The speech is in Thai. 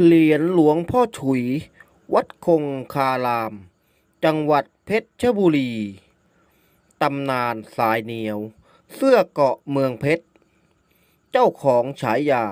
เหรียญหลวงพ่อฉุย วัดคงคาราม จังหวัดเพชรบุรีตำนานสายเหนียว เสื้อเกาะเมืองเพชรเจ้าของฉายา